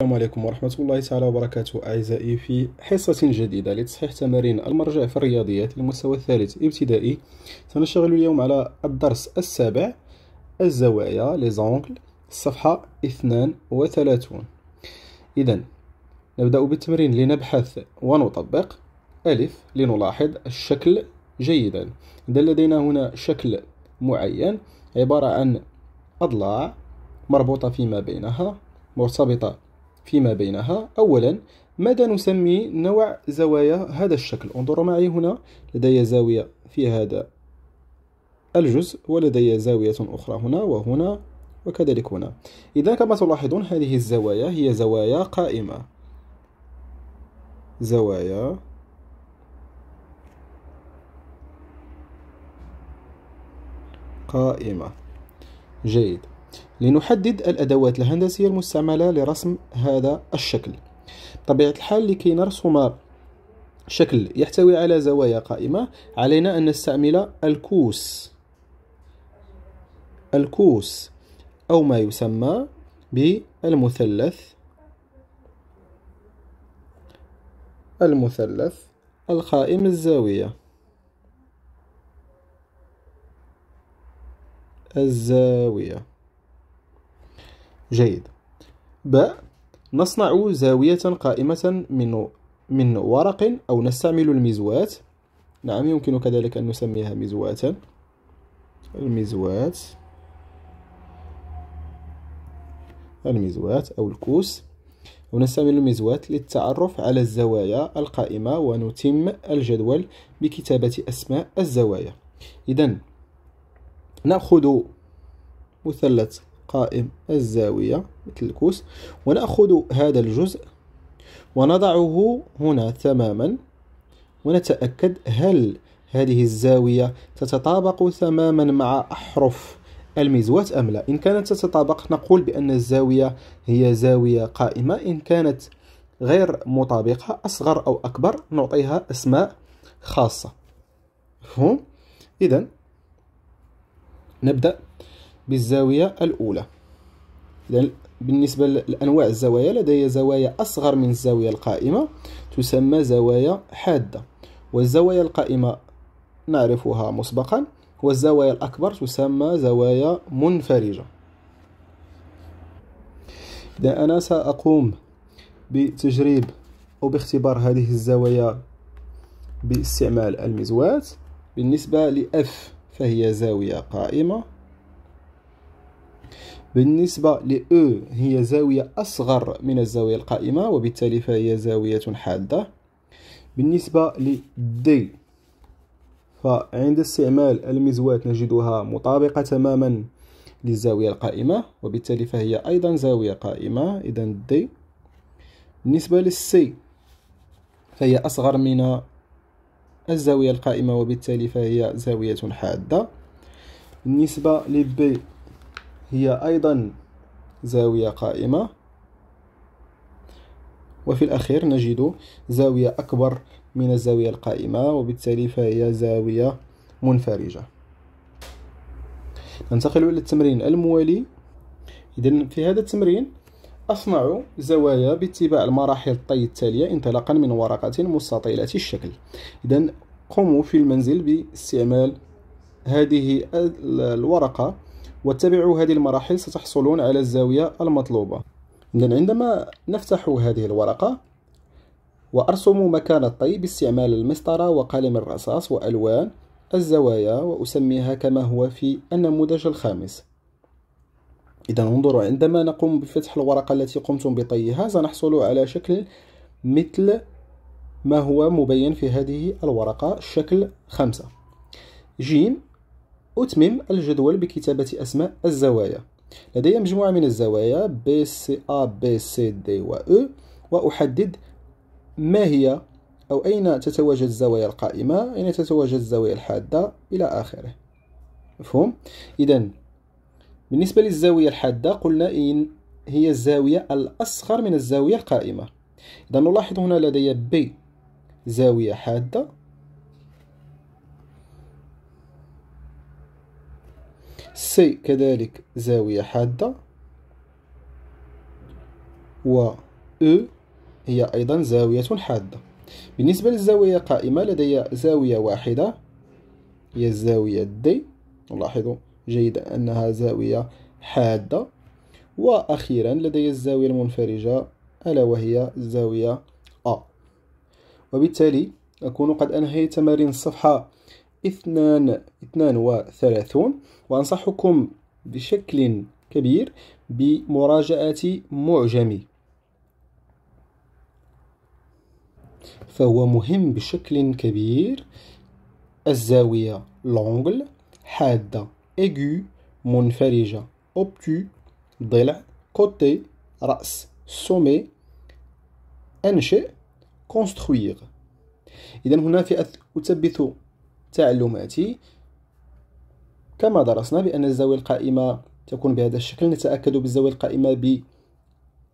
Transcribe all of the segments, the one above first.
السلام عليكم ورحمة الله تعالى وبركاته أعزائي في حصة جديدة لتصحيح تمارين المرجع في الرياضيات للمستوى الثالث ابتدائي سنشتغل اليوم على الدرس السابع الزوايا لي الصفحة 32 إذا نبدأ بالتمرين لنبحث ونطبق ألف لنلاحظ الشكل جيدا إذا لدينا هنا شكل معين عبارة عن أضلاع مربوطة فيما بينها مرتبطة فيما بينها أولا ماذا نسمي نوع زوايا هذا الشكل انظروا معي هنا لدي زاوية في هذا الجزء ولدي زاوية أخرى هنا وهنا وكذلك هنا إذا كما تلاحظون هذه الزوايا هي زوايا قائمة زوايا قائمة جيد لنحدد الأدوات الهندسية المستعملة لرسم هذا الشكل بطبيعة الحال لكي نرسم شكل يحتوي على زوايا قائمة علينا أن نستعمل الكوس الكوس أو ما يسمى بالمثلث المثلث القائم الزاوية الزاوية جيد ب نصنع زاوية قائمة من من ورق أو نستعمل المزوات نعم يمكن كذلك أن نسميها مزوات المزوات المزوات أو الكوس ونستعمل المزوات للتعرف على الزوايا القائمة ونتم الجدول بكتابة أسماء الزوايا إذا نأخذ مثلث قائم الزاوية مثل الكوس ونأخذ هذا الجزء ونضعه هنا تماما ونتأكد هل هذه الزاوية تتطابق تماما مع أحرف الميزوات أم لا إن كانت تتطابق نقول بأن الزاوية هي زاوية قائمة إن كانت غير مطابقة أصغر أو أكبر نعطيها أسماء خاصة مفهوم إذا نبدأ بالزاوية الأولى بالنسبة لأنواع الزوايا لدي زوايا أصغر من الزاوية القائمة تسمى زوايا حادة والزوايا القائمة نعرفها مسبقا والزوايا الأكبر تسمى زوايا منفرجة إذا أنا سأقوم بتجريب أو باختبار هذه الزوايا باستعمال المزوات بالنسبة لأف فهي زاوية قائمة بالنسبة لأو E هي زاوية أصغر من الزاوية القائمة وبالتالي فهي زاوية حادة بالنسبة لدي D فعند استعمال المزوات نجدها مطابقة تماما للزاوية القائمة وبالتالي فهي أيضا زاوية قائمة إذا D بالنسبة للسي فهي أصغر من الزاوية القائمة وبالتالي فهي زاوية حادة بالنسبة لبي هي أيضا زاوية قائمة وفي الأخير نجد زاوية أكبر من الزاوية القائمة وبالتالي فهي زاوية منفرجة ننتقل إلى التمرين الموالي إذا في هذا التمرين أصنع زوايا باتباع المراحل الطي التالية انطلاقا من ورقة مستطيلة الشكل إذا قوموا في المنزل باستعمال هذه الورقة واتبعوا هذه المراحل ستحصلون على الزاوية المطلوبة إذن عندما نفتح هذه الورقة وأرسم مكان الطي باستعمال المسطرة وقلم الرصاص وألوان الزوايا وأسميها كما هو في النموذج الخامس إذا انظروا عندما نقوم بفتح الورقة التي قمتم بطيها سنحصل على شكل مثل ما هو مبين في هذه الورقة شكل خمسة جيم أتمم الجدول بكتابة أسماء الزوايا لدي مجموعة من الزوايا B, C, A, B, C, D و E وأحدد ما هي أو أين تتواجد الزوايا القائمة أين تتواجد الزوايا الحادة إلى آخره مفهوم؟ إذا بالنسبة للزاوية الحادة قلنا إن هي الزاوية الأصغر من الزاوية القائمة إذا نلاحظ هنا لدي B زاوية حادة سي كذلك زاوية حادة و أو هي أيضا زاوية حادة بالنسبة للزاوية قائمة لدي زاوية واحدة هي الزاوية دي نلاحظوا جيدا أنها زاوية حادة وأخيرا لدي الزاوية المنفرجة ألا وهي الزاوية أ وبالتالي أكون قد أنهيت تمارين الصفحة اثنان اثنان وثلاثون وأنصحكم بشكل كبير بمراجعة معجمي فهو مهم بشكل كبير الزاوية لونغل حادة ايغو منفرجة اوبتو ضلع كوتي رأس سومي أنشئ كونستخويغ إذا هنا في أثبت تعلماتي كما درسنا بأن الزاوية القائمة تكون بهذا الشكل نتأكد بالزاوية القائمة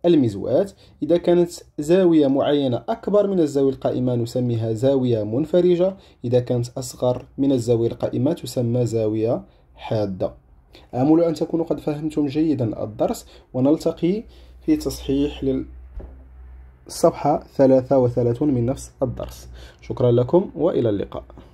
بالمزوات إذا كانت زاوية معينة أكبر من الزاوية القائمة نسميها زاوية منفرجة إذا كانت أصغر من الزاوية القائمة تسمى زاوية حادة آمل أن تكونوا قد فهمتم جيدا الدرس ونلتقي في تصحيح للصفحة 33 من نفس الدرس شكرا لكم وإلى اللقاء